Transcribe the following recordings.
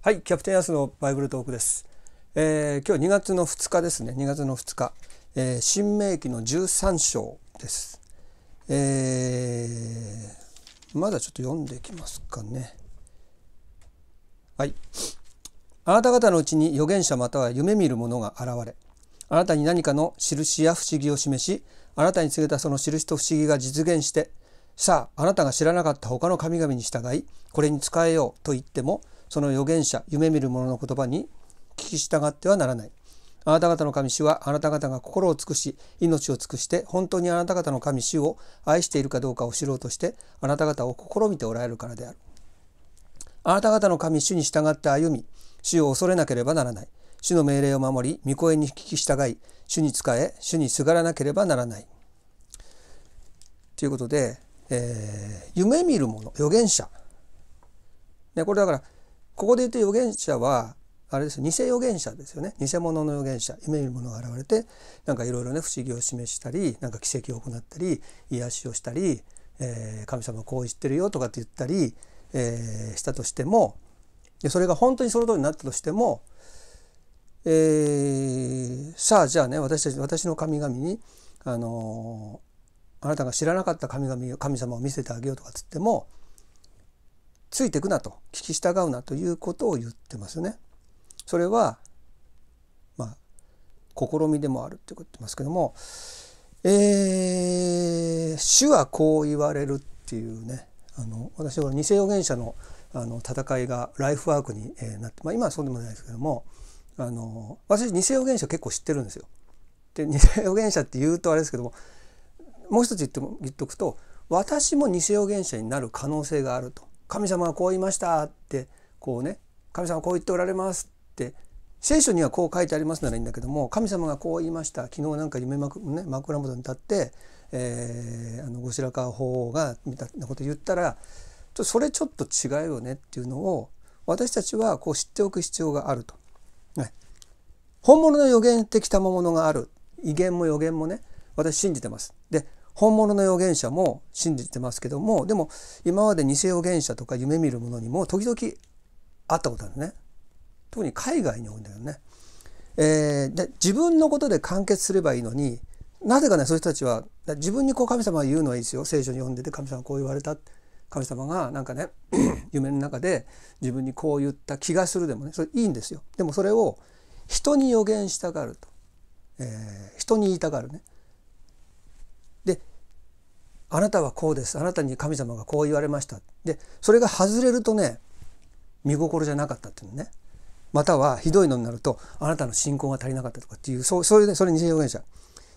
はい、キャプテンヤスのバイブルトークです。えー、今日2月の2日ですね。2月の2日、えー、新明記の13章です、えー、まだちょっと読んでいきますかね。はい。あなた方のうちに預言者または夢見る者が現れ、あなたに何かの印や不思議を示し、あなたに告げたその印と不思議が実現して、さあ、あなたが知らなかった他の神々に従い、これに使えようと言っても、その預言者夢見る者の言葉に聞き従ってはならないあなた方の神主はあなた方が心を尽くし命を尽くして本当にあなた方の神主を愛しているかどうかを知ろうとしてあなた方を試みておられるからであるあなた方の神主に従って歩み主を恐れなければならない主の命令を守り御声に聞き従い主に仕え主にすがらなければならないということで、えー、夢見る者預言者、ね、これだからここで言うと預言者はあれです偽預言者ですよね偽物の預言者夢見るのが現れてなんかいろいろね不思議を示したりなんか奇跡を行ったり癒しをしたり、えー、神様こう言ってるよとかって言ったり、えー、したとしてもでそれが本当にその通りになったとしても、えー、さあじゃあね私たち私の神々にあのあなたが知らなかった神々神様を見せてあげようとかつってもついてくなと聞き従うなということを言ってますね。それはまあ試みでもあるってこと言ってますけども、えー、主はこう言われるっていうねあの私は偽予言者のあの戦いがライフワークに、えなって、まあ、今はそうでもないですけどもあの私偽予言者結構知ってるんですよ。で偽予言者って言うとあれですけどももう一つ言っても言っとくと私も偽予言者になる可能性があると神様はこう言いましたってこうね神様はこう言っておられますって聖書にはこう書いてありますならいいんだけども神様がこう言いました昨日なんか夢枕、ね、枕元に立って、えー、あの後白河法皇がみたいなこと言ったらそれちょっと違うよねっていうのを私たちはこう知っておく必要があると。ね、本物の予言的賜物がある威厳も予言もね私信じてます。で本物の預言者も信じてますけどもでも今まで偽預言者とか夢見るものにも時々あったことあるね特に海外に多いんだよね、えー、で自分のことで完結すればいいのになぜかねそういう人たちは自分にこう神様が言うのはいいですよ聖書に読んでて神様こう言われた神様がなんかね 夢の中で自分にこう言った気がするでもねそれいいんですよでもそれを人に予言したがると、えー、人に言いたがるねあなたはこうですあなたに神様がこう言われましたでそれが外れるとね見心じゃなかったっていうのねまたはひどいのになるとあなたの信仰が足りなかったとかっていうそうそういうねそれ偽予言者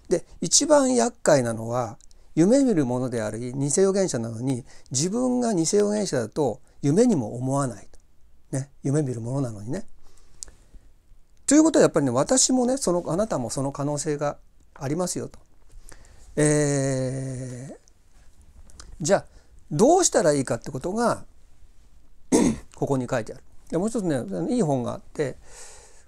で一番厄介なのは夢見るものであり偽予言者なのに自分が偽予言者だと夢にも思わないと、ね、夢見るものなのにね。ということはやっぱりね私もねそのあなたもその可能性がありますよと。えー、じゃあどうしたらいいかってことが ここに書いてある。でもう一つねいい本があって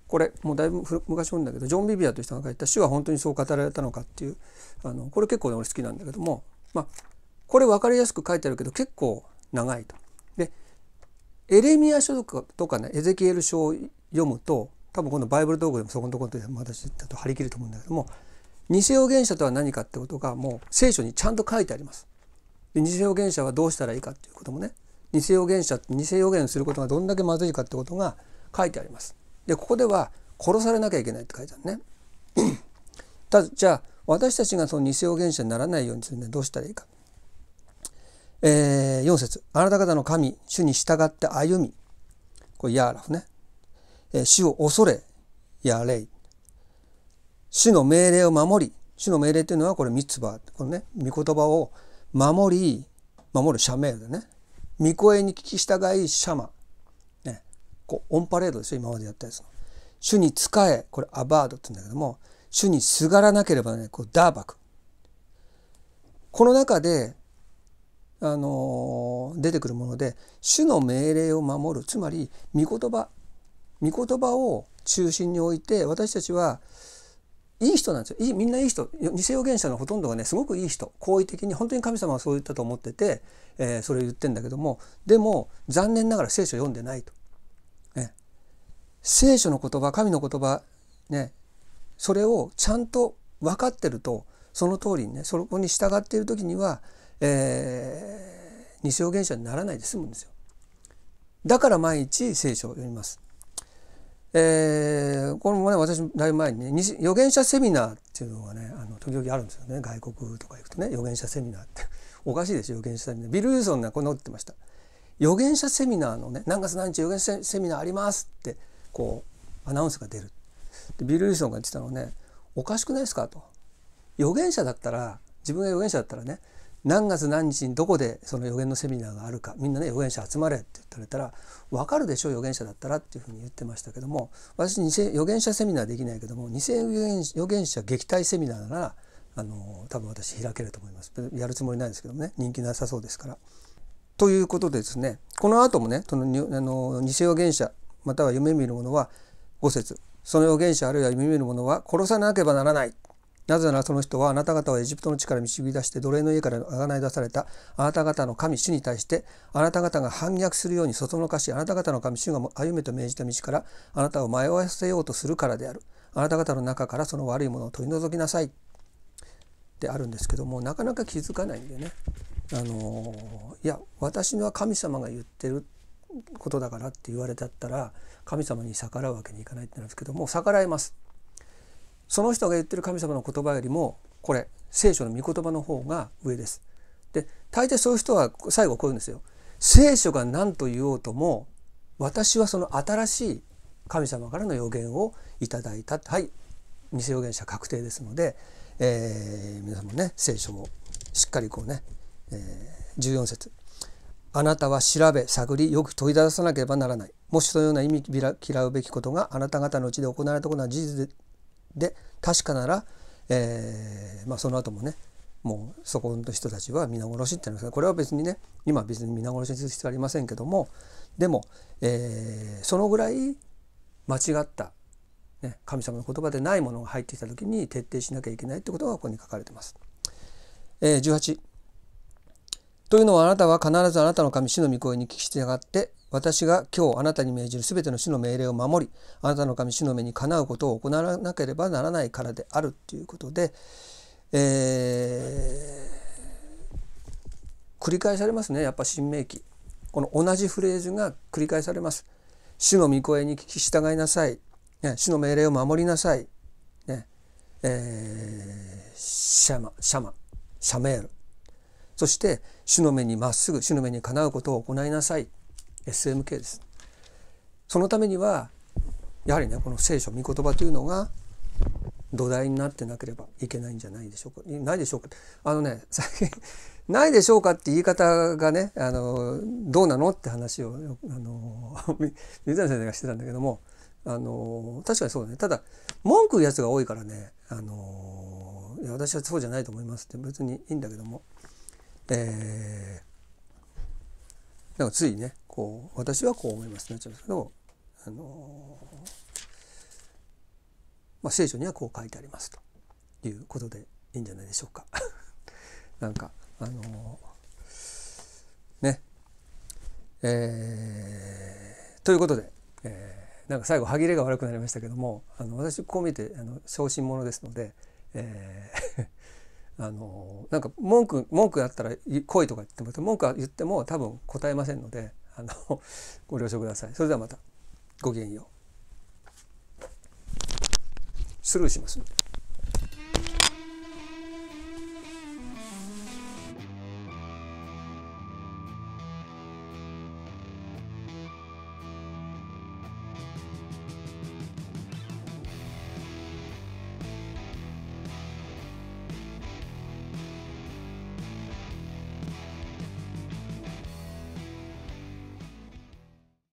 これもうだいぶ昔本だけどジョン・ビビアという人が書いた「主は本当にそう語られたのか」っていうあのこれ結構、ね、俺好きなんだけども、まあ、これ分かりやすく書いてあるけど結構長いと。でエレミア書とかとかねエゼキエル書を読むと多分このバイブル道具でもそこのところで私だと張り切ると思うんだけども偽予言者とは何かってことがもう聖書にちゃんと書いてあります。で偽予言者はどうしたらいいかっていうこともね偽予言者偽予言することがどんだけまずいかってことが書いてあります。でここでは殺されなきゃいけないって書いてあるね。たじゃあ私たちがその偽予言者にならないようにするにはどうしたらいいか。えー、4節あなた方の神主に従って歩み」これヤーラフね「えー、主を恐れやれい」「主の命令を守り」「主の命令」というのはこれミツバこのね御言葉を守り守る社名でね御声に聞き従いシャマ、ね、こうオンパレードですよ今までやったやつの主に仕えこれアバードって言うんだけども主にすがらなければねこうダーバクこの中であの出てくるもので主の命令を守るつまり御言葉御言葉を中心に置いて私たちはいい人なんですよいいみんないい人偽預言者のほとんどがねすごくいい人好意的に本当に神様はそう言ったと思ってて、えー、それを言ってんだけどもでも残念ながら聖書を読んでないと。ね、聖書の言葉神の言葉ねそれをちゃんと分かってるとその通りにねそこに従っている時には、えー、偽預言者にならないで済むんですよ。だから毎日聖書を読みます。えー、これもね私だいぶ前にね預言者セミナーっていうのがねあの時々あるんですよね外国とか行くとね預言者セミナーって おかしいでしょ預言者セミナービル・ユーソンなこか言ってました預言者セミナーのね何月何日預言者セミナーありますってこうアナウンスが出るでビル・ユーソンが言ってたのねおかしくないですかと預言者だったら自分が預言者だったらね何月何日にどこでその予言のセミナーがあるかみんなね予言者集まれって言わたら分かるでしょ予言者だったらっていうふうに言ってましたけども私予言者セミナーできないけども偽予言者撃退セミナーならあの多分私開けると思いますやるつもりないですけどね人気なさそうですから。ということでですねこの後もねそのあの偽予言者または夢見る者は5節その予言者あるいは夢見る者は殺さなければならないなぜならその人はあなた方をエジプトの地から導き出して奴隷の家から贖い出されたあなた方の神主に対してあなた方が反逆するようにそそのかしあなた方の神主が歩めと命じた道からあなたを迷わせようとするからであるあなた方の中からその悪いものを取り除きなさいってあるんですけどもなかなか気づかないんでねあのいや私には神様が言ってることだからって言われちゃったら神様に逆らうわけにいかないってなるんですけども逆らえます。その人が言ってる神様の言葉よりもこれ聖書の御言葉の方が上です。で大抵そういう人は最後こう言うんですよ。聖書が何と言おうとも私はその新しい神様からの予言をいただいたはい偽予言者確定ですので、えー、皆さんもね聖書もしっかりこうね、えー、14節あなたは調べ探りよく問い出さなければならないもしそのような意味嫌うべきことがあなた方のうちで行われたことは事実でで確かなら、えー、まあ、その後もねもうそこの人たちは皆殺しって言うんですがこれは別にね今別に皆殺しにする必要はありませんけどもでも、えー、そのぐらい間違った、ね、神様の言葉でないものが入ってきた時に徹底しなきゃいけないってことがここに書かれてます。えー、18というのはあなたは必ずあなたの神主の御声に聞き従って私が今日あなたに命じるすべての主の命令を守りあなたの神主の目にかなうことを行わなければならないからであるということで、えー、繰り返されますねやっぱ新明記この同じフレーズが繰り返されます。主の御声に聞き従いなさい、ね、主の命令を守りなさい、ねえー、シャマシャマシャメールそして主の目にまっすぐ主の目にかなうことを行いなさい。SMK です。そのためにはやはりねこの聖書御言葉というのが土台になってなければいけないんじゃないでしょうか。ないでしょうか。あのね最近「ないでしょうか」って言い方がねあのどうなのって話をあの水谷先生がしてたんだけどもあの確かにそうだねただ文句言うやつが多いからねあのいや私はそうじゃないと思いますって別にいいんだけども、えー、なんかついねこう私はこう思いますなっちゃうんですけど、あのまあ、聖書にはこう書いてありますということでいいんじゃないでしょうか。なんかあのねえー、ということで、えー、なんか最後歯切れが悪くなりましたけどもあの私こう見てあの小心者ですので、えー あのなんか文句文句あったら来いとか言っても文句は言っても多分答えませんのであのご了承くださいそれではまたごきげんようスルーします